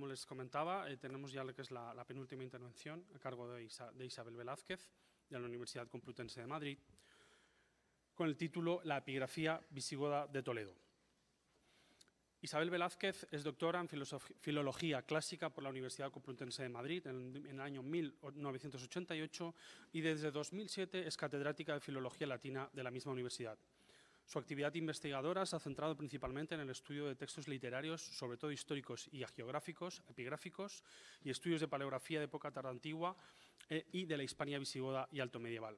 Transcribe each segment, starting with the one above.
como les comentaba, eh, tenemos ya lo que es la, penúltima intervención a cargo de, de Isabel Velázquez, de la Universidad Complutense de Madrid, con el título La epigrafía visigoda de Toledo. Isabel Velázquez es doctora en Filología Clásica por la Universidad Complutense de Madrid en el año 1988 y desde 2007 es catedrática de Filología Latina de la misma universidad. Su actividad investigadora se ha centrado principalmente en el estudio de textos literarios, sobre todo históricos y geográficos, epigráficos, y estudios de paleografía de época tardantigua antigua eh, y de la Hispania visigoda y alto medieval.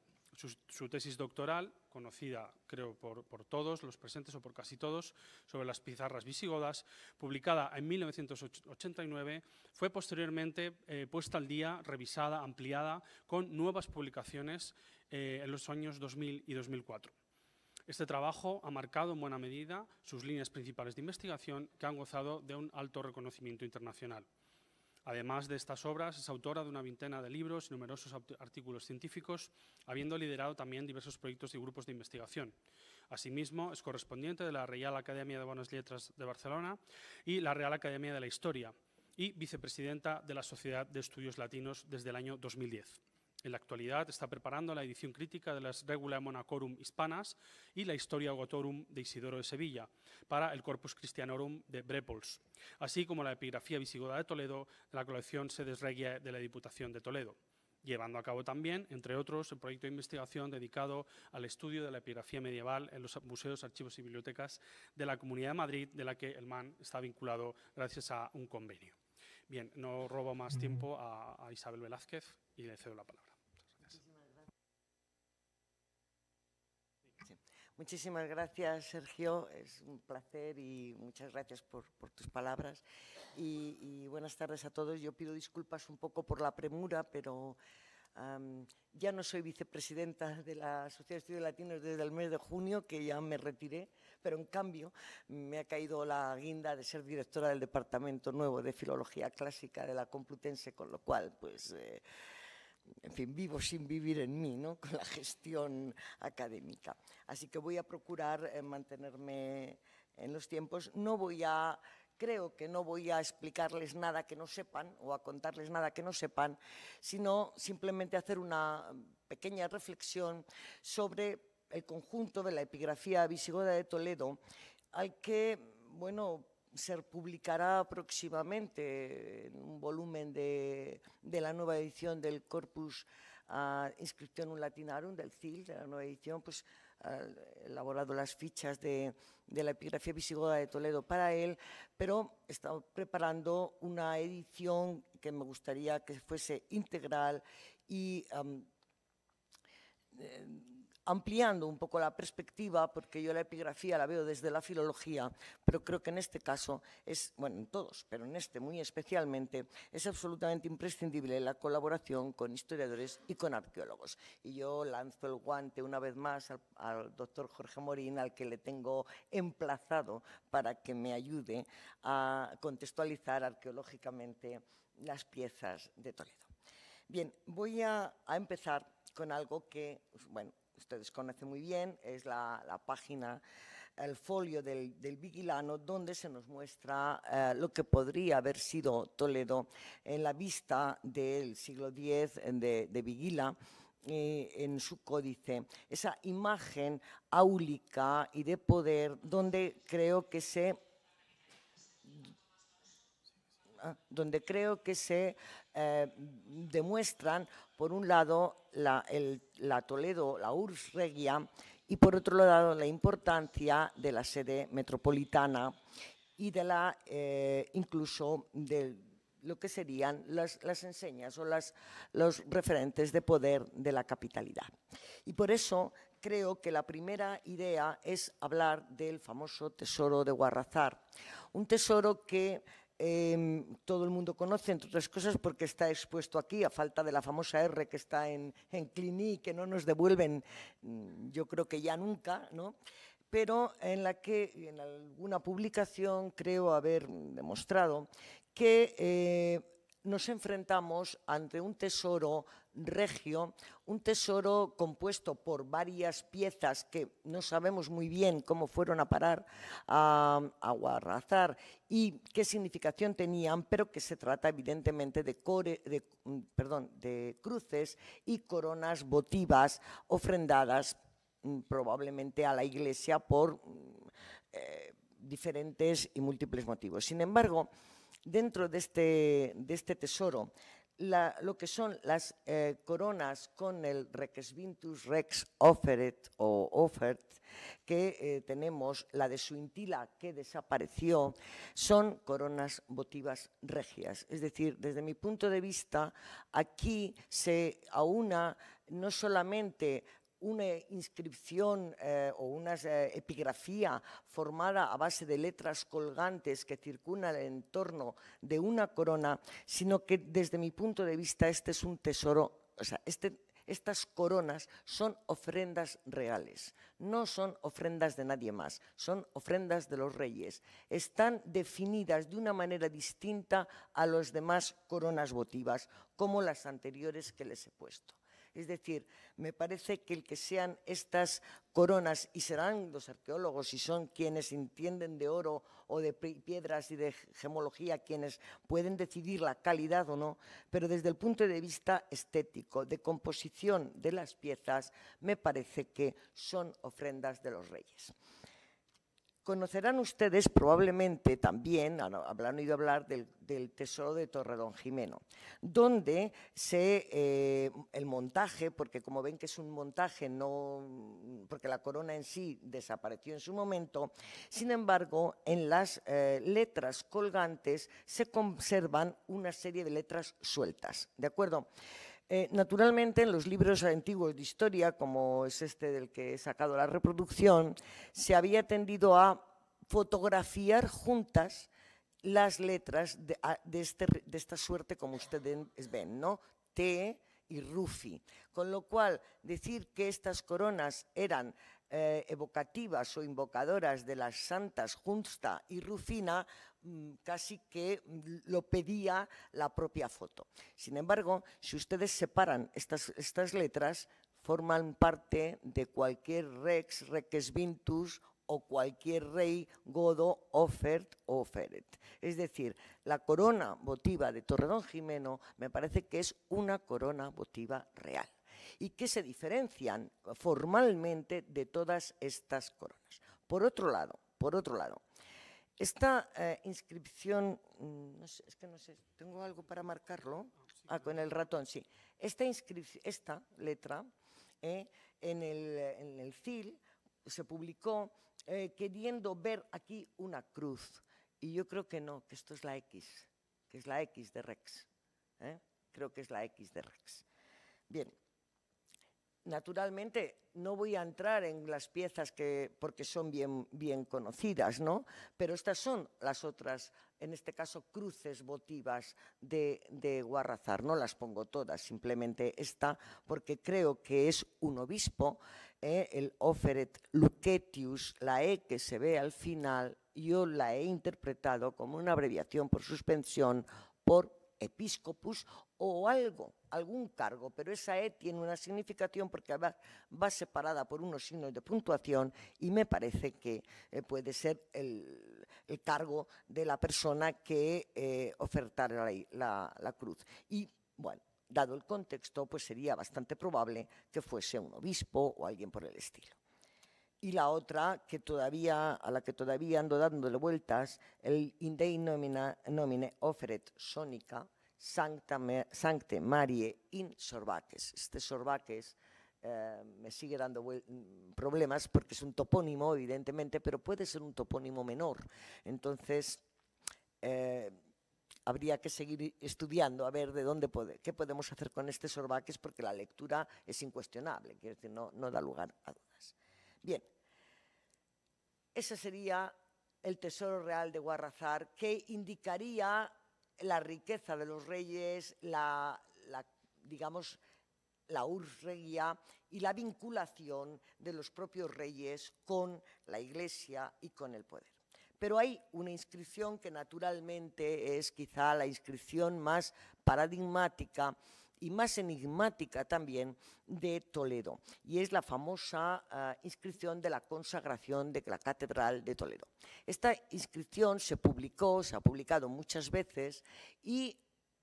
Su, tesis doctoral, conocida creo por, todos los presentes o por casi todos, sobre las pizarras visigodas, publicada en 1989, fue posteriormente eh, puesta al día, revisada, ampliada, con nuevas publicaciones eh, en los años 2000 y 2004. Este trabajo ha marcado en buena medida sus líneas principales de investigación que han gozado de un alto reconocimiento internacional. Además de estas obras, es autora de una veintena de libros y numerosos artículos científicos, habiendo liderado también diversos proyectos y grupos de investigación. Asimismo, es correspondiente de la Real Academia de Buenas Letras de Barcelona y la Real Academia de la Historia y vicepresidenta de la Sociedad de Estudios Latinos desde el año 2010. En la actualidad está preparando la edición crítica de las Regula Monacorum Hispanas y la Historia Gotorum de Isidoro de Sevilla para el Corpus Christianorum de Brepols, así como la epigrafía visigoda de Toledo de la colección Sedes Regia de la Diputación de Toledo llevando a cabo también, entre otros, el proyecto de investigación dedicado al estudio de la epigrafía medieval en los museos, archivos y bibliotecas de la Comunidad de Madrid, de la que el MAN está vinculado gracias a un convenio. Bien, no robo más tiempo a Isabel Velázquez y le cedo la palabra. Muchísimas gracias, Sergio. Es un placer y muchas gracias por, tus palabras. Y, buenas tardes a todos. Yo pido disculpas un poco por la premura, pero ya no soy vicepresidenta de la Sociedad de Estudios Latinos desde el mes de junio, que ya me retiré, pero en cambio me ha caído la guinda de ser directora del Departamento Nuevo de Filología Clásica de la Complutense, con lo cual, pues... Eh, en fin, vivo sin vivir en mí, ¿no? con la gestión académica. Así que voy a procurar eh, mantenerme en los tiempos. No voy a, creo que no voy a explicarles nada que no sepan o a contarles nada que no sepan, sino simplemente hacer una pequeña reflexión sobre el conjunto de la epigrafía visigoda de Toledo, al que, bueno, se publicará próximamente un volumen de, la nueva edición del Corpus ah, Inscriptionum Latinarum, del CIL, de la nueva edición, pues ah, elaborado las fichas de, la epigrafía visigoda de Toledo para él, pero está preparando una edición que me gustaría que fuese integral y ampliando un poco la perspectiva, porque yo la epigrafía la veo desde la filología, pero creo que en este caso es, bueno, en todos, pero en este muy especialmente, es absolutamente imprescindible la colaboración con historiadores y con arqueólogos. Y yo lanzo el guante una vez más al, doctor Jorge Morín, al que le tengo emplazado para que me ayude a contextualizar arqueológicamente las piezas de Toledo. Bien, voy a, a empezar con algo que, bueno, ustedes conocen muy bien, es la, página, el folio del, Vigilano, donde se nos muestra eh, lo que podría haber sido Toledo en la vista del siglo X de, de Vigila, en su códice, esa imagen áulica y de poder donde creo que se Ah, donde creo que se eh, demuestran, por un lado, la, Toledo, la URSS Regia, y por otro lado, la importancia de la sede metropolitana y de la, eh, incluso de lo que serían las, enseñas o las, los referentes de poder de la capitalidad. Y por eso creo que la primera idea es hablar del famoso tesoro de Guarrazar, un tesoro que Em, todo el mundo conoce, entre otras cosas, porque está expuesto aquí, a falta de la famosa R que está en, en Clinique, que no nos devuelven, mm, yo creo que ya nunca, ¿no? pero en la que en alguna publicación creo haber demostrado que eh, nos enfrentamos ante un tesoro regio, un tesoro compuesto por varias piezas que no sabemos muy bien cómo fueron a parar a, Guarrazar y qué significación tenían, pero que se trata evidentemente de, mm, cruces y coronas votivas ofrendadas mm, probablemente a la Iglesia por mm, eh, diferentes y múltiples motivos. Sin embargo, dentro de este, de este tesoro lo que son las eh, coronas con el Vintus, Rex Offeret o Offert, que eh, tenemos, la de Suintila que desapareció, son coronas votivas regias. Es decir, desde mi punto de vista, aquí se aúna no solamente una inscripción eh, o una eh, epigrafía formada a base de letras colgantes que circulan el entorno de una corona, sino que desde mi punto de vista este es un tesoro, o sea, este, estas coronas son ofrendas reales, no son ofrendas de nadie más, son ofrendas de los reyes. Están definidas de una manera distinta a las demás coronas votivas, como las anteriores que les he puesto. Es decir, me parece que el que sean estas coronas, y serán los arqueólogos si son quienes entienden de oro o de piedras y de gemología quienes pueden decidir la calidad o no, pero desde el punto de vista estético, de composición de las piezas, me parece que son ofrendas de los reyes. Conocerán ustedes probablemente también, habrán oído hablar del, Tesoro de Torredón Jimeno, donde eh, el montaje, porque como ven que es un montaje, no, porque la corona en sí desapareció en su momento, sin embargo, en las eh, letras colgantes se conservan una serie de letras sueltas, ¿de acuerdo? Eh, naturalmente, en los libros antiguos de historia, como es este del que he sacado la reproducción, se había tendido a fotografiar juntas las letras de, este, esta suerte, como ustedes ven, ¿no? T y Rufi. Con lo cual, decir que estas coronas eran eh, evocativas o invocadoras de las santas Junta y Rufina, Mm, casi que lo pedía la propia foto. Sin embargo, si ustedes separan estas, letras, forman parte de cualquier rex, rex vintus o cualquier rey godo, ofert o oferet. Es decir, la corona votiva de Torredón Jimeno me parece que es una corona votiva real y que se diferencian formalmente de todas estas coronas. Por otro lado, por otro lado, esta eh, inscripción, mm, no sé, es que no sé, tengo algo para marcarlo. Ah, ah, con el ratón, sí. Esta, esta letra eh, en, el, en, CIL se publicó eh, queriendo ver aquí una cruz. Y yo creo que no, que esto es la X, que es la X de Rex. Creo que es la X de Rex. Bien, naturalmente no voy a entrar en las piezas que, porque son bien, bien conocidas, ¿no? pero estas son las otras, en este caso, cruces votivas de, de Guarrazar. No las pongo todas, simplemente esta, porque creo que es un obispo, ¿eh? el Oferet Lucetius, la E que se ve al final, yo la he interpretado como una abreviación por suspensión por episcopus o algo, algún cargo, pero esa E tiene una significación porque va, va separada por unos signos de puntuación y me parece que eh, puede ser el, cargo de la persona que eh, ofertara la cruz. Y bueno, dado el contexto, pues sería bastante probable que fuese un obispo o alguien por el estilo y la otra que todavía, a la que todavía ando dándole vueltas, el Indei Nomine Offeret Sonica Sancta, Sancte Marie in Sorbaques. Este Sorbaques eh, me sigue dando problemas porque es un topónimo, evidentemente, pero puede ser un topónimo menor. Entonces, eh, habría que seguir estudiando a ver de dónde puede, qué podemos hacer con este sorbaques porque la lectura es incuestionable, quiero decir, no, no da lugar a dudas. Bien, ese sería el tesoro real de Guarrazar, que indicaría la riqueza de los reyes, la, digamos, la urreguía y la vinculación de los propios reyes con la Iglesia y con el poder. Pero hay una inscripción que naturalmente es quizá la inscripción más paradigmática y más enigmática también de Toledo, y es la famosa ah, inscripción de la consagración de la Catedral de Toledo. Esta inscripción se publicó, se ha publicado muchas veces y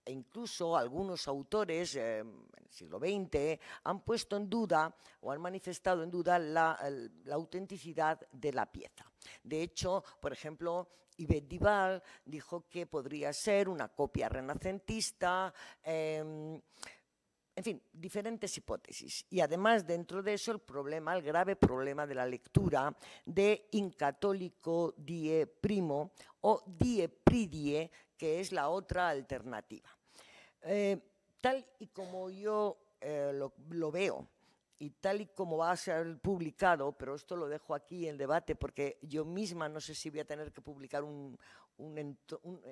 e incluso algunos autores eh, en el siglo XX han puesto en duda o han manifestado en duda la autenticidad de la pieza. De hecho, por ejemplo, y Dival dijo que podría ser una copia renacentista, em, en fin, diferentes hipótesis. Y además, dentro de eso, el problema, el grave problema de la lectura de incatólico die primo o die pridie, que es la otra alternativa. Eh, tal y como yo eh, lo veo, y tal y como va a ser publicado, pero esto lo dejo aquí en debate porque yo misma no sé si voy a tener que publicar un,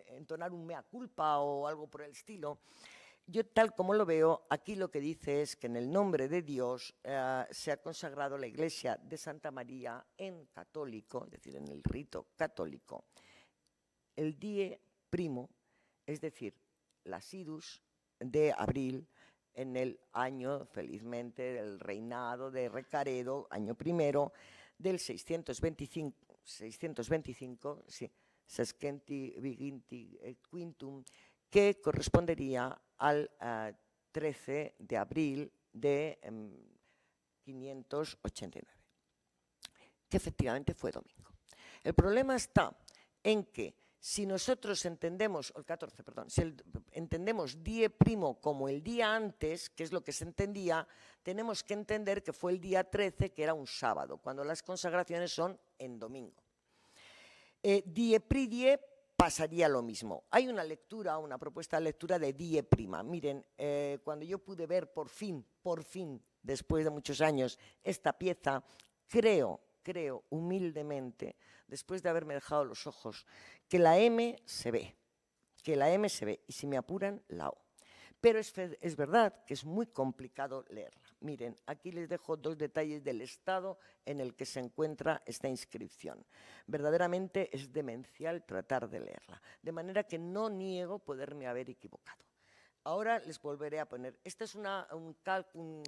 entonar un mea culpa o algo por el estilo. Yo tal como lo veo, aquí lo que dice es que en el nombre de Dios eh, se ha consagrado la iglesia de Santa María en católico, es decir, en el rito católico, el día primo, es decir, las idus de abril en el año, felizmente, del reinado de Recaredo, año primero, del 625, 625 sí, eh, quintum, que correspondería al 13 eh, de abril de 589, em, que efectivamente fue domingo. El problema está en que si nosotros entendemos, el 14, perdón, si entendemos Die primo como el día antes, que es lo que se entendía, tenemos que entender que fue el día 13, que era un sábado, cuando las consagraciones son en domingo. Eh, die pri die pasaría lo mismo. Hay una lectura, una propuesta de lectura de die prima. Miren, eh, cuando yo pude ver por fin, por fin, después de muchos años, esta pieza, creo creo humildemente, después de haberme dejado los ojos, que la M se ve, que la M se ve, y si me apuran, la O. Pero es, es verdad que es muy complicado leerla. Miren, aquí les dejo dos detalles del estado en el que se encuentra esta inscripción. Verdaderamente es demencial tratar de leerla, de manera que no niego poderme haber equivocado. Ahora les volveré a poner, este es una, un, cálculo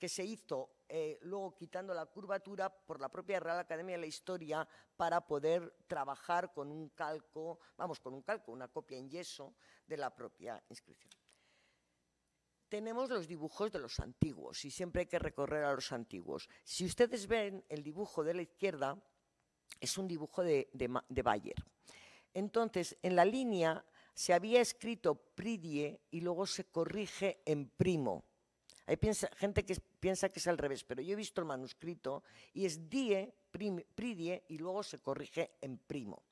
que se hizo eh, luego quitando la curvatura por la propia Real Academia de la Historia para poder trabajar con un calco, vamos, con un calco, una copia en yeso de la propia inscripción. Tenemos los dibujos de los antiguos y siempre hay que recorrer a los antiguos. Si ustedes ven el dibujo de la izquierda, es un dibujo de, Bayer. Entonces, en la línea se había escrito pridie y luego se corrige en primo. Hay gente que piensa que es al revés, pero yo he visto el manuscrito y es die, prim, pridie, y luego se corrige en primo.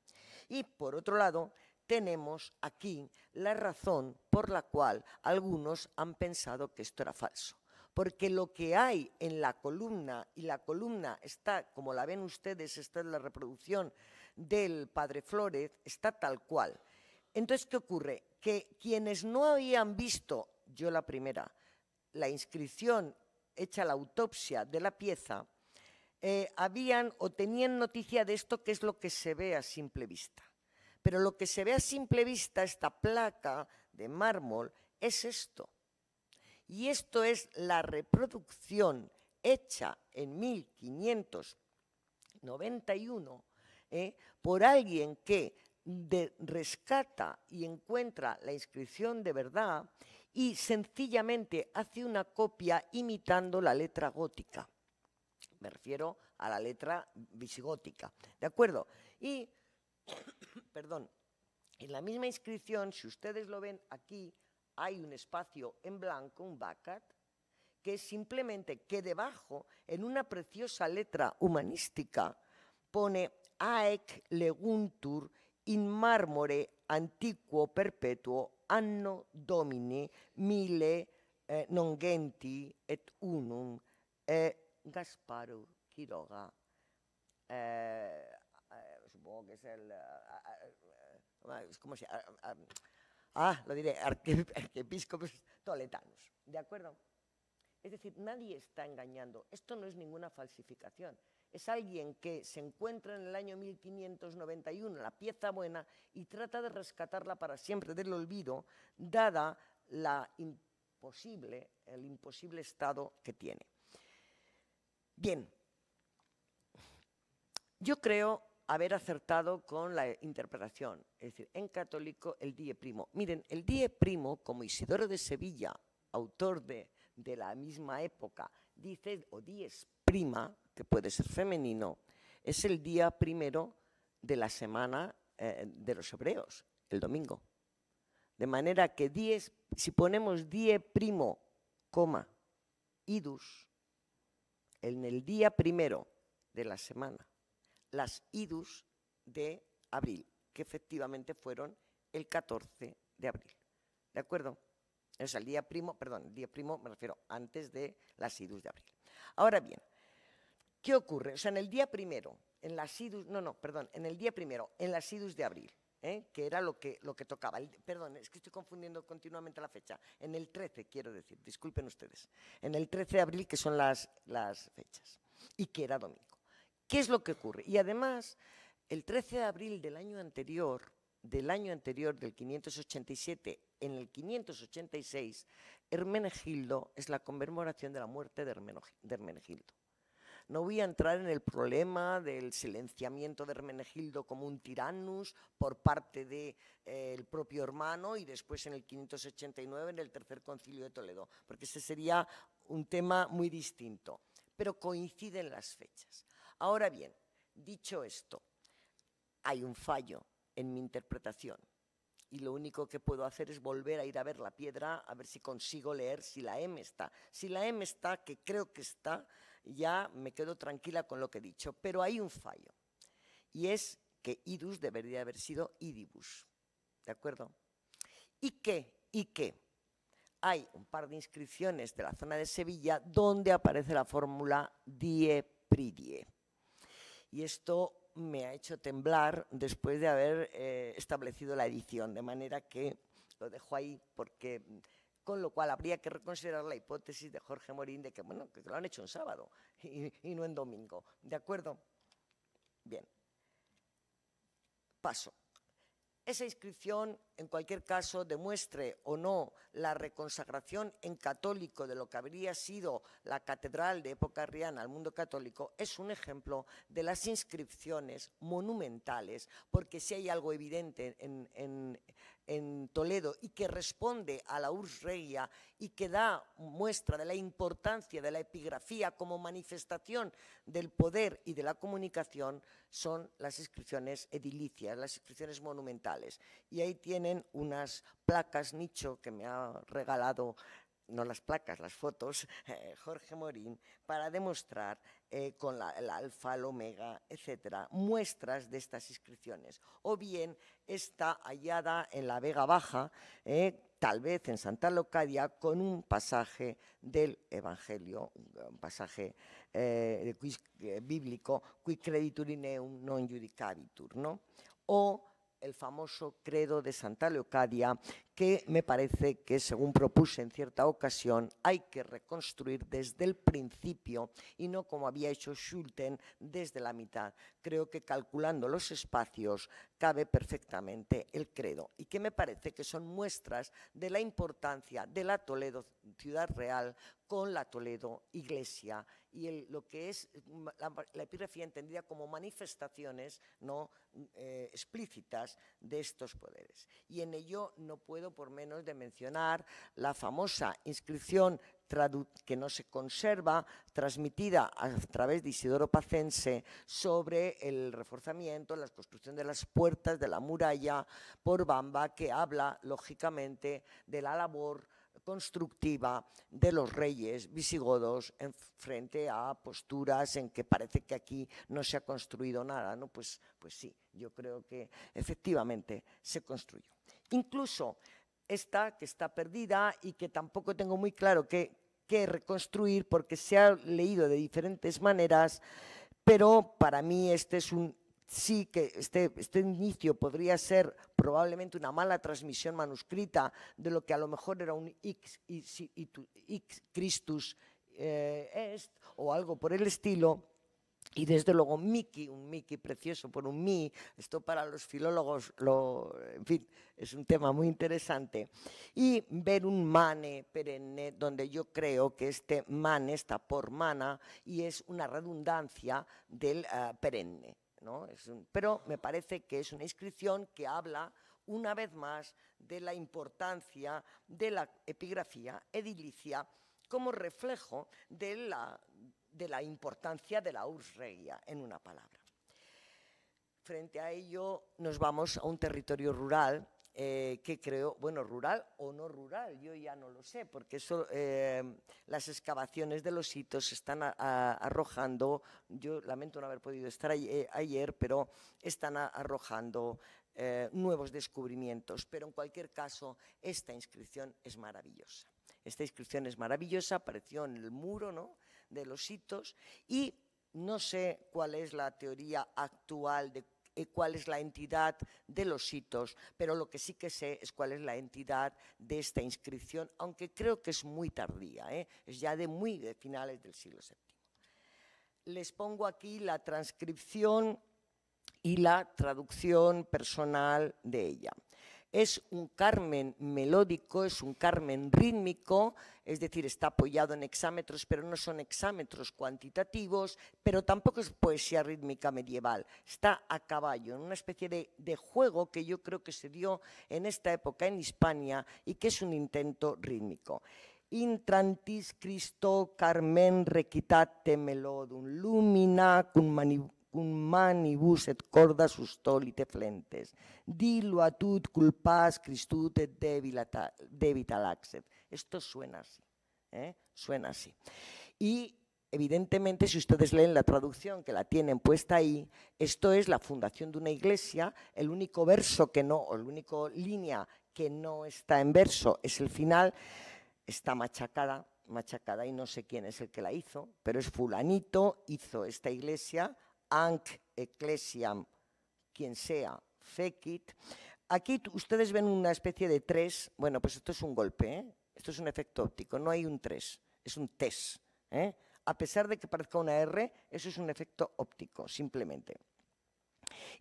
Y por otro lado, tenemos aquí la razón por la cual algunos han pensado que esto era falso. Porque lo que hay en la columna, y la columna está, como la ven ustedes, esta es la reproducción del padre Flores, está tal cual. Entonces, ¿qué ocurre? Que quienes no habían visto, yo la primera, la inscripción hecha la autopsia de la pieza, eh, habían o tenían noticia de esto que es lo que se ve a simple vista. Pero lo que se ve a simple vista, esta placa de mármol, es esto. Y esto es la reproducción hecha en 1591 eh, por alguien que rescata y encuentra la inscripción de verdad y sencillamente hace una copia imitando la letra gótica. Me refiero a la letra visigótica. ¿De acuerdo? Y, perdón, en la misma inscripción, si ustedes lo ven aquí, hay un espacio en blanco, un vacat, que simplemente que debajo, en una preciosa letra humanística, pone aec leguntur in marmore antiquo perpetuo anno domini mille eh, non genti et unum e Gasparo Quiroga. Eh, eh, supongo que es el... ¿Cómo se llama? Ah, lo diré, arquiepiscopos toletanos. ¿De acuerdo? Es decir, nadie está engañando. Esto no es ninguna falsificación es alguien que se encuentra en el año 1591 la pieza buena y trata de rescatarla para siempre del olvido, dada la imposible, el imposible estado que tiene. Bien, yo creo haber acertado con la interpretación, es decir, en católico el die primo. Miren, el die primo, como Isidoro de Sevilla, autor de, de la misma época, dice, o dies prima, que puede ser femenino, es el día primero de la semana eh, de los hebreos, el domingo. De manera que diez, si ponemos die primo, coma, idus, en el día primero de la semana, las idus de abril, que efectivamente fueron el 14 de abril. ¿De acuerdo? O sea, el día primo, perdón, el día primo me refiero antes de las idus de abril. Ahora bien, ¿Qué ocurre? O sea, en el día primero, en las SIDUS, no, no, perdón, en el día primero, en las de abril, ¿eh? que era lo que, lo que tocaba, perdón, es que estoy confundiendo continuamente la fecha, en el 13 quiero decir, disculpen ustedes, en el 13 de abril que son las, las fechas, y que era domingo. ¿Qué es lo que ocurre? Y además, el 13 de abril del año anterior, del año anterior, del 587, en el 586, Hermenegildo es la conmemoración de la muerte de Hermenegildo. No voy a entrar en el problema del silenciamiento de Hermenegildo como un tirannus por parte del eh, propio hermano y después en el 589 en el Tercer Concilio de Toledo, porque ese sería un tema muy distinto. Pero coinciden las fechas. Ahora bien, dicho esto, hay un fallo en mi interpretación y lo único que puedo hacer es volver a ir a ver la piedra a ver si consigo leer si la M está. Si la M está, que creo que está, ya me quedo tranquila con lo que he dicho. Pero hay un fallo, y es que idus debería haber sido idibus, ¿de acuerdo? Y qué? y qué? hay un par de inscripciones de la zona de Sevilla donde aparece la fórmula die pridie. Y esto me ha hecho temblar después de haber eh, establecido la edición, de manera que lo dejo ahí porque con lo cual habría que reconsiderar la hipótesis de Jorge Morín de que, bueno, que lo han hecho en sábado y, no en domingo. ¿De acuerdo? Bien. Paso. Esa inscripción, en cualquier caso, demuestre o no la reconsagración en católico de lo que habría sido la catedral de época riana al mundo católico, es un ejemplo de las inscripciones monumentales, porque si hay algo evidente en, en Toledo y que responde a la urs y que da muestra de la importancia de la epigrafía como manifestación del poder y de la comunicación son las inscripciones edilicias, las inscripciones monumentales. Y ahí tienen unas placas nicho que me ha regalado no las placas, las fotos, eh, Jorge Morín, para demostrar eh, con el alfa, el omega, etcétera, muestras de estas inscripciones. O bien está hallada en la Vega Baja, eh, tal vez en Santa Locadia, con un pasaje del Evangelio, un pasaje eh, bíblico, qui creditur non judicabitur, ¿no? O el famoso credo de Santa Leocadia, que me parece que, según propuse en cierta ocasión, hay que reconstruir desde el principio y no como había hecho Schulten desde la mitad. Creo que calculando los espacios cabe perfectamente el credo y que me parece que son muestras de la importancia de la Toledo ciudad real con la Toledo iglesia y lo que es la, la, entendida como manifestaciones no eh, explícitas de estos poderes. Y en ello no puedo por menos de mencionar la famosa inscripción que no se conserva, transmitida a través de Isidoro Pacense sobre el reforzamiento, la construcción de las puertas de la muralla por Bamba, que habla, lógicamente, de la labor constructiva de los reyes visigodos en frente a posturas en que parece que aquí no se ha construido nada. ¿no? Pues, pues sí, yo creo que efectivamente se construyó. Incluso esta que está perdida y que tampoco tengo muy claro qué, reconstruir porque se ha leído de diferentes maneras, pero para mí este es un sí que este, este inicio podría ser probablemente una mala transmisión manuscrita de lo que a lo mejor era un X, Christus eh, Est o algo por el estilo. Y desde luego Mickey, un Mickey precioso por un Mi, esto para los filólogos, lo, en fin, es un tema muy interesante. Y ver un mane perenne, donde yo creo que este mane está por mana y es una redundancia del ah, perenne pero me parece que es una inscripción que habla una vez más de la importancia de la epigrafía edilicia como reflejo de la, de la importancia de la urs en una palabra. Frente a ello nos vamos a un territorio rural eh, que creo, bueno, rural o no rural, yo ya no lo sé, porque eso, eh, las excavaciones de los hitos están arrojando, yo lamento no haber podido estar eh, ayer, pero están arrojando nuevos descubrimientos, pero en cualquier caso, esta inscripción es maravillosa. Esta inscripción es maravillosa, apareció en el muro ¿no? de los hitos y no sé cuál es la teoría actual de eh, cuál es la entidad de los hitos, pero lo que sí que sé es cuál es la entidad de esta inscripción, aunque creo que es muy tardía, ¿eh? es ya de muy de finales del siglo VII. Les pongo aquí la transcripción y la traducción personal de ella. Es un Carmen melódico, es un Carmen rítmico, es decir, está apoyado en exámetros, pero no son exámetros cuantitativos, pero tampoco es poesía rítmica medieval. Está a caballo, en una especie de, juego que yo creo que se dio en esta época en Hispania y que es un intento rítmico. Intrantis Christo Carmen requitate melodum lumina cum cum manibus et corda sustolite flentes. Dilo culpas Christute debita Esto suena así, ¿eh? suena así. Y evidentemente, si ustedes leen la traducción que la tienen puesta ahí, esto es la fundación de una iglesia, el único verso que no, o la única línea que no está en verso es el final, está machacada, machacada y no sé quién es el que la hizo, pero es fulanito, hizo esta iglesia Anc Ecclesiam, quien sea, Fekit. Aquí ustedes ven una especie de tres, bueno, pues esto es un golpe, ¿eh? esto es un efecto óptico, no hay un tres, es un test. ¿eh? A pesar de que parezca una R, eso es un efecto óptico, simplemente.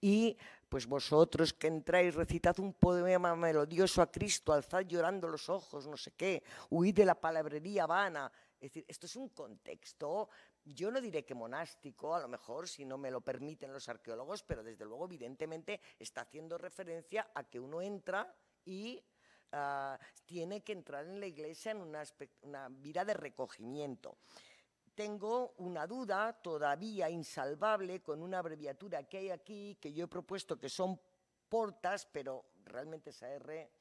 Y pues vosotros que entráis, recitad un poema melodioso a Cristo, alzad llorando los ojos, no sé qué, huid de la palabrería vana. Es decir, esto es un contexto yo no diré que monástico, a lo mejor, si no me lo permiten los arqueólogos, pero desde luego, evidentemente, está haciendo referencia a que uno entra y ah, tiene que entrar en la iglesia en una, una vida de recogimiento. Tengo una duda todavía insalvable con una abreviatura que hay aquí, que yo he propuesto que son portas, pero realmente esa R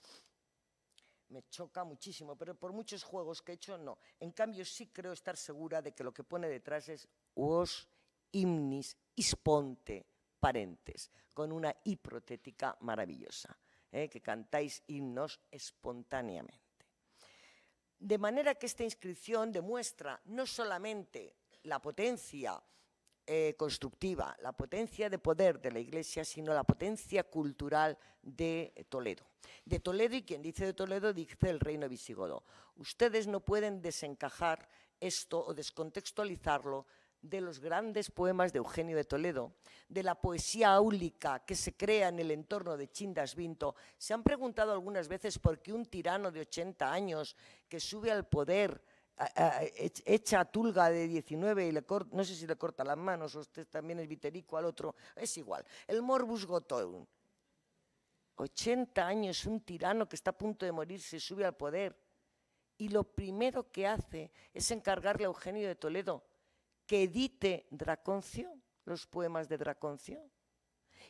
me choca muchísimo, pero por muchos juegos que he hecho, no. En cambio, sí creo estar segura de que lo que pone detrás es vos himnis isponte parentes, con una hiprotética maravillosa, ¿eh? que cantáis himnos espontáneamente. De manera que esta inscripción demuestra no solamente la potencia, eh, constructiva, la potencia de poder de la Iglesia, sino la potencia cultural de Toledo. De Toledo, y quien dice de Toledo dice el reino visigodo. Ustedes no pueden desencajar esto o descontextualizarlo de los grandes poemas de Eugenio de Toledo, de la poesía áulica que se crea en el entorno de Chindas Vinto. Se han preguntado algunas veces por qué un tirano de 80 años que sube al poder a tulga de 19 y le corta, no sé si le corta las manos o usted también es viterico al otro, es igual. El morbus gotorum. 80 años, un tirano que está a punto de morir se sube al poder y lo primero que hace es encargarle a Eugenio de Toledo que edite Draconcio, los poemas de Draconcio,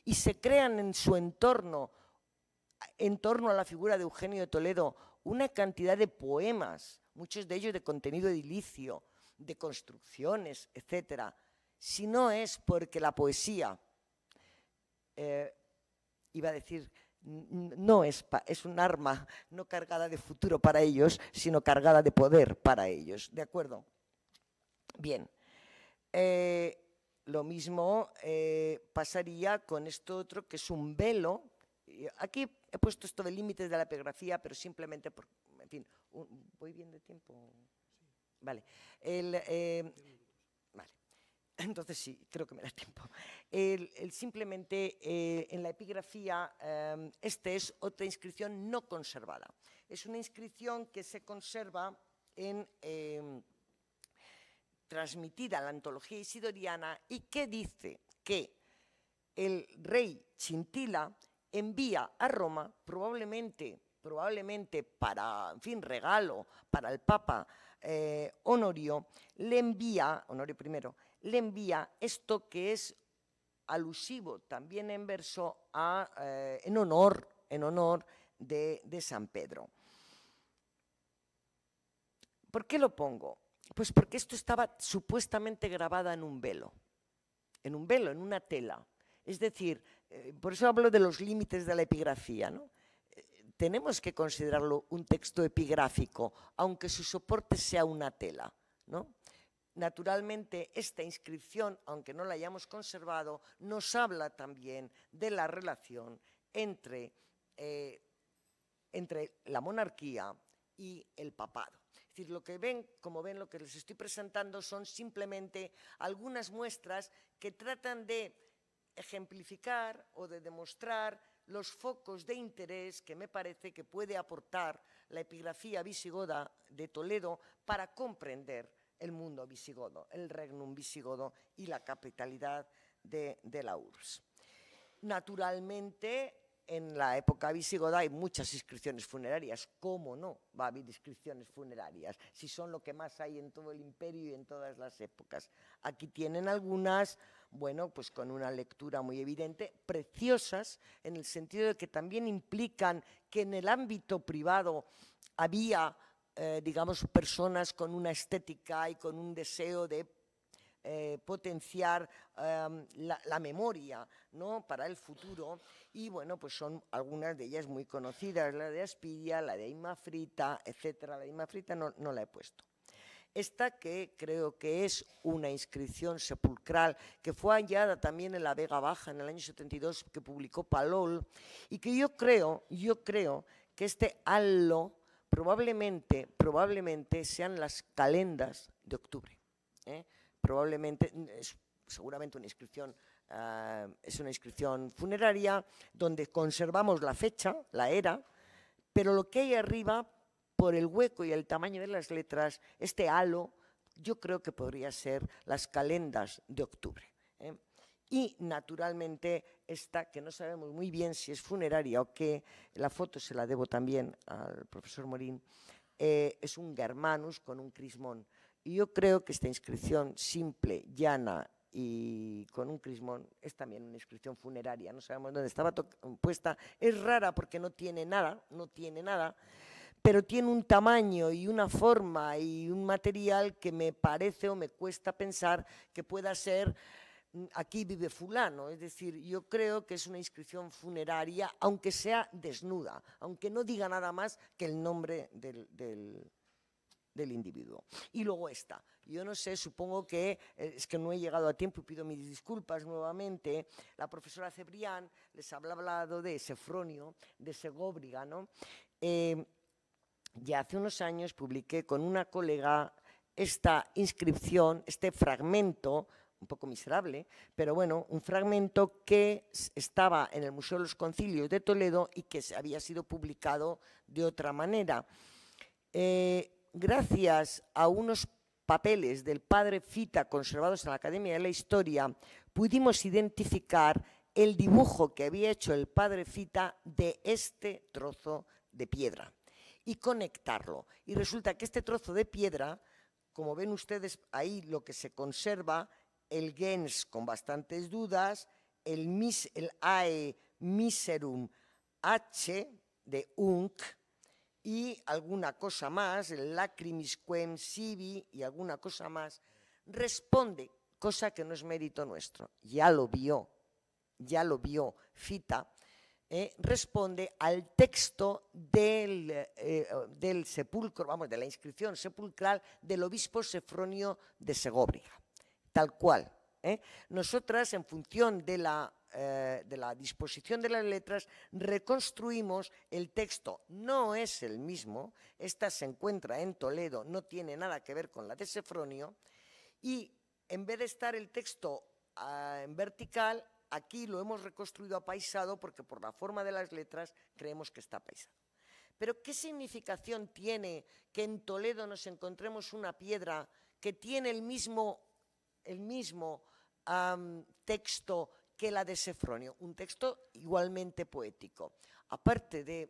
y se crean en su entorno, en torno a la figura de Eugenio de Toledo, una cantidad de poemas muchos de ellos de contenido edilicio, de construcciones, etc., si no es porque la poesía, eh, iba a decir, no es, es un arma no cargada de futuro para ellos, sino cargada de poder para ellos, ¿de acuerdo? Bien, eh, lo mismo eh, pasaría con esto otro que es un velo. Aquí he puesto esto de límites de la epigrafía, pero simplemente por, en fin, voy bien de tiempo. Vale. Eh, vale. Entonces sí, creo que me da tiempo. El, simplemente eh, en la epigrafía, eh, esta es otra inscripción no conservada. Es una inscripción que se conserva en, transmitida a la antología isidoriana y que dice que el rey Chintila envía a Roma, probablemente probablemente para, en fin, regalo para el Papa eh, Honorio, le envía, Honorio I, le envía esto que es alusivo también en verso a, eh, en honor, en honor de, San Pedro. ¿Por qué lo pongo? Pues porque esto estaba supuestamente grabada en un velo, en un velo, en una tela. Es decir, eh, por eso hablo de los límites de la epigrafía, ¿no? tenemos que considerarlo un texto epigráfico, aunque su soporte sea una tela. ¿no? Naturalmente, esta inscripción, aunque no la hayamos conservado, nos habla también de la relación entre, eh, entre la monarquía y el papado. Es decir, lo que ven, como ven, lo que les estoy presentando son simplemente algunas muestras que tratan de ejemplificar o de demostrar los focos de interés que me parece que puede aportar la epigrafía visigoda de Toledo para comprender el mundo visigodo, el regnum visigodo y la capitalidad de, la URSS. Naturalmente, en la época visigoda hay muchas inscripciones funerarias. ¿Cómo no va a haber inscripciones funerarias? Si son lo que más hay en todo el imperio y en todas las épocas. Aquí tienen algunas, bueno, pues con una lectura muy evidente, preciosas, en el sentido de que también implican que en el ámbito privado había, eh, digamos, personas con una estética y con un deseo de eh, potenciar em, la, memoria ¿no? para el futuro. Y bueno, pues son algunas de ellas muy conocidas, la de Aspidia, la de Frita, etcétera. La de Imafrita no, no la he puesto. Esta que creo que es una inscripción sepulcral que fue hallada también en la Vega Baja en el año 72 que publicó Palol y que yo creo, yo creo que este halo probablemente, probablemente sean las calendas de octubre. ¿eh? probablemente, es seguramente una inscripción, ah, es una inscripción funeraria donde conservamos la fecha, la era, pero lo que hay arriba, por el hueco y el tamaño de las letras, este halo, yo creo que podría ser las calendas de octubre. ¿eh? Y naturalmente esta, que no sabemos muy bien si es funeraria o qué, la foto se la debo también al profesor Morín, eh, es un germanus con un crismón. Y yo creo que esta inscripción simple, llana y con un crismón es también una inscripción funeraria. No sabemos dónde estaba puesta. Es rara porque no tiene nada, no tiene nada, pero tiene un tamaño y una forma y un material que me parece o me cuesta pensar que pueda ser mm, aquí vive fulano, es decir, yo creo que es una inscripción funeraria, aunque sea desnuda, aunque no diga nada más que el nombre del, del del individuo. Y luego esta. Yo no sé, supongo que eh, es que no he llegado a tiempo y pido mis disculpas nuevamente. La profesora Cebrián les ha hablado de Sefronio, de Segóbriga, ¿no? Eh, ya hace unos años publiqué con una colega esta inscripción, este fragmento, un poco miserable, pero bueno, un fragmento que estaba en el Museo de los Concilios de Toledo y que había sido publicado de otra manera. Eh, gracias a unos papeles del padre Fita conservados en la Academia de la Historia, pudimos identificar el dibujo que había hecho el padre Fita de este trozo de piedra y conectarlo. Y resulta que este trozo de piedra, como ven ustedes ahí lo que se conserva, el gens con bastantes dudas, el, el ae miserum h de unc, y alguna cosa más, el quem sibi y alguna cosa más, responde, cosa que no es mérito nuestro, ya lo vio, ya lo vio Fita, eh, responde al texto eh, eh, del, sepulcro, vamos, de la inscripción sepulcral del obispo Sefronio de Segóbriga, tal cual. Nosotras, en función de la eh, de la disposición de las letras, reconstruimos el texto. No es el mismo, esta se encuentra en Toledo, no tiene nada que ver con la de Sefronio, y en vez de estar el texto ah, en vertical, aquí lo hemos reconstruido a paisado porque por la forma de las letras creemos que está paisado. Pero ¿qué significación tiene que en Toledo nos encontremos una piedra que tiene el mismo, el mismo texto que la de Sefronio, un texto igualmente poético. Aparte de,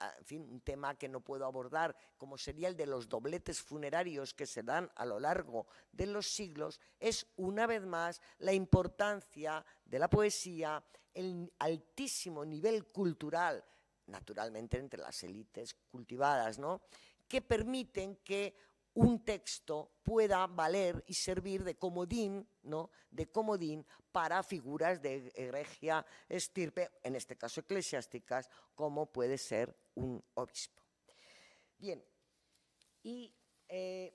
ah, fin, un tema que no puedo abordar, como sería el de los dobletes funerarios que se dan a lo largo de los siglos, es una vez más la importancia de la poesía, el altísimo nivel cultural, naturalmente entre las élites cultivadas, que permiten que un texto pueda valer y servir de comodín, ¿no? De comodín para figuras de egregia estirpe, en este caso eclesiásticas, como puede ser un obispo. Bien, y eh,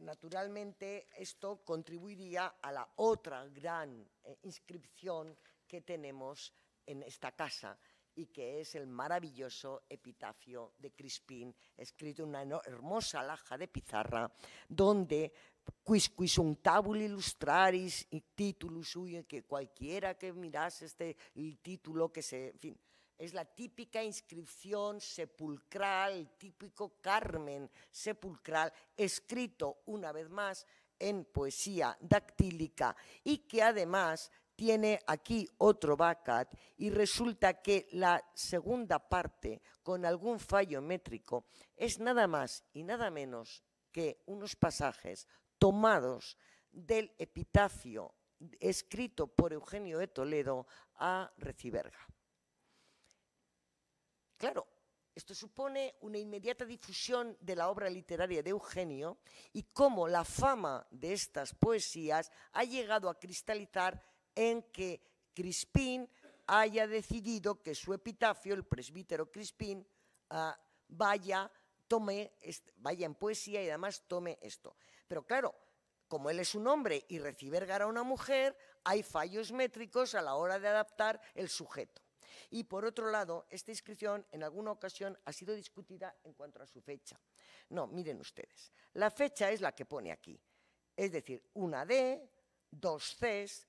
naturalmente esto contribuiría a la otra gran eh, inscripción que tenemos en esta casa, y que es el maravilloso epitafio de Crispín, escrito en una hermosa laja de pizarra, donde quis illustraris y titulus suyo, que cualquiera que mirase este título que se, fin, es la típica inscripción sepulcral, típico Carmen sepulcral, escrito una vez más en poesía dactílica y que además tiene aquí otro bacat y resulta que la segunda parte, con algún fallo métrico, es nada más y nada menos que unos pasajes tomados del epitafio escrito por Eugenio de Toledo a Reciberga. Claro, esto supone una inmediata difusión de la obra literaria de Eugenio y cómo la fama de estas poesías ha llegado a cristalizar en que Crispín haya decidido que su epitafio, el presbítero Crispín, ah, vaya, tome, vaya en poesía y además tome esto. Pero claro, como él es un hombre y garra a una mujer, hay fallos métricos a la hora de adaptar el sujeto. Y por otro lado, esta inscripción en alguna ocasión ha sido discutida en cuanto a su fecha. No, miren ustedes, la fecha es la que pone aquí, es decir, una D, dos Cs,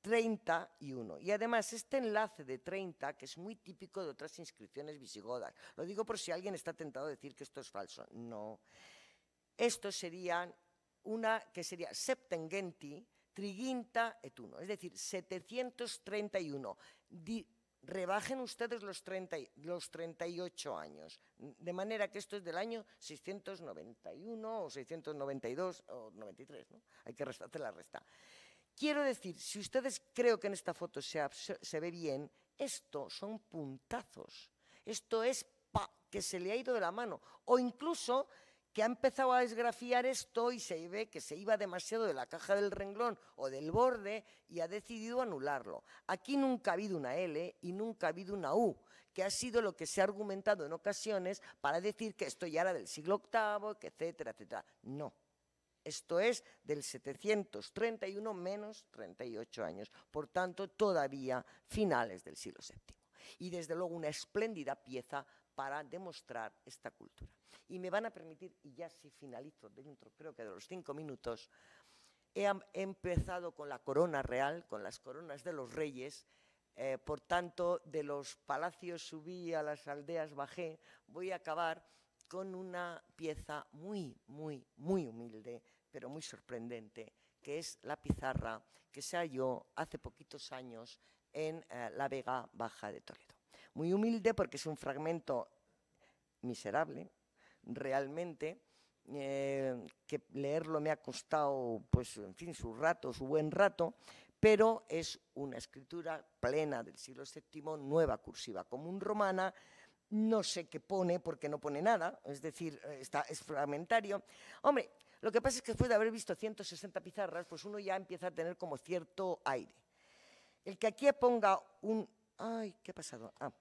31. Y además este enlace de 30, que es muy típico de otras inscripciones visigodas, lo digo por si alguien está tentado a decir que esto es falso, no. Esto sería una que sería septengenti, triginta et uno, es decir, 731. rebajen ustedes los, 30, los 38 años, de manera que esto es del año 691 o 692 o 93, ¿no? hay que restarle la resta. Quiero decir, si ustedes creo que en esta foto se, se ve bien, esto son puntazos. Esto es pa, que se le ha ido de la mano. O incluso que ha empezado a desgrafiar esto y se ve que se iba demasiado de la caja del renglón o del borde y ha decidido anularlo. Aquí nunca ha habido una L y nunca ha habido una U, que ha sido lo que se ha argumentado en ocasiones para decir que esto ya era del siglo VIII, que etcétera, etcétera. No esto es del 731 menos 38 años, por tanto todavía finales del siglo VII. Y desde luego una espléndida pieza para demostrar esta cultura. Y me van a permitir, y ya si finalizo dentro creo que de los cinco minutos, he empezado con la corona real, con las coronas de los reyes, eh, por tanto de los palacios subí a las aldeas bajé, voy a acabar con una pieza muy, muy, muy humilde, pero muy sorprendente, que es la pizarra que se halló hace poquitos años en eh, la Vega Baja de Toledo. Muy humilde porque es un fragmento miserable, realmente, eh, que leerlo me ha costado, pues, en fin, su rato, su buen rato, pero es una escritura plena del siglo VII, nueva cursiva común romana, no sé qué pone porque no pone nada, es decir, eh, está, es fragmentario. Hombre, lo que pasa es que después de haber visto 160 pizarras, pues uno ya empieza a tener como cierto aire. El que aquí ponga un... Ay, ¿qué ha pasado? Ah,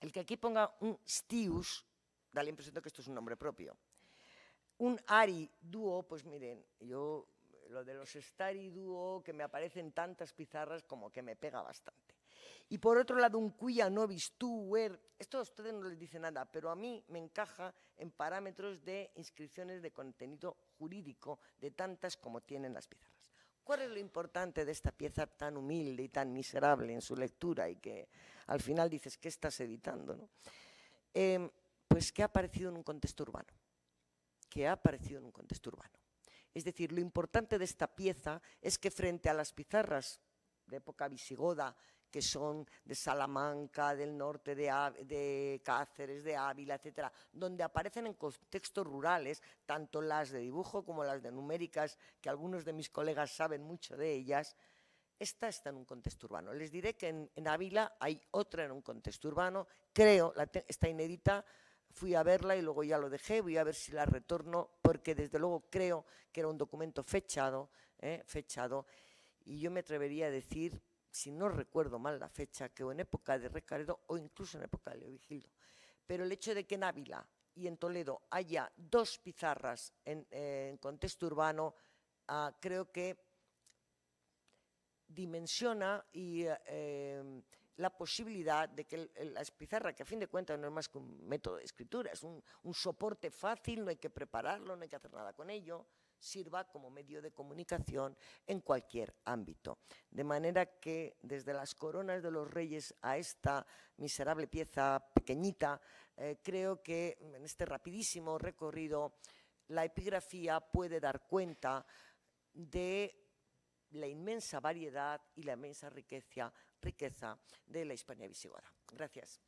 el que aquí ponga un Stius, da la impresión de que esto es un nombre propio. Un Ari Duo, pues miren, yo lo de los Stari Duo que me aparecen tantas pizarras como que me pega bastante. Y por otro lado, un no nobis tuer. Esto a ustedes no les dice nada, pero a mí me encaja en parámetros de inscripciones de contenido jurídico de tantas como tienen las pizarras. ¿Cuál es lo importante de esta pieza tan humilde y tan miserable en su lectura y que al final dices, ¿qué estás editando? No? Em, pues que ha aparecido en un contexto urbano, que ha aparecido en un contexto urbano. Es decir, lo importante de esta pieza es que frente a las pizarras de época visigoda que son de Salamanca, del norte de, de Cáceres, de Ávila, etcétera, donde aparecen en contextos rurales, tanto las de dibujo como las de numéricas, que algunos de mis colegas saben mucho de ellas, esta está en un contexto urbano. Les diré que en, Ávila hay otra en un contexto urbano, creo, la está inédita, fui a verla y luego ya lo dejé, voy a ver si la retorno, porque desde luego creo que era un documento fechado, ¿eh? fechado, y yo me atrevería a decir si no recuerdo mal la fecha, que o en época de Recaredo o incluso en época de Leo Pero el hecho de que en Ávila y en Toledo haya dos pizarras en, eh, contexto urbano, ah, creo que dimensiona eh, la posibilidad de que las pizarras, que a fin de cuentas no es más que un método de escritura, es un soporte fácil, no hay que prepararlo, no hay que hacer nada con ello, sirva como medio de comunicación en cualquier ámbito. De manera que desde las coronas de los reyes a esta miserable pieza pequeñita, eh, creo que en este rapidísimo recorrido la epigrafía puede dar cuenta de la inmensa variedad y la inmensa riqueza, riqueza de la Hispania visigoda. Gracias.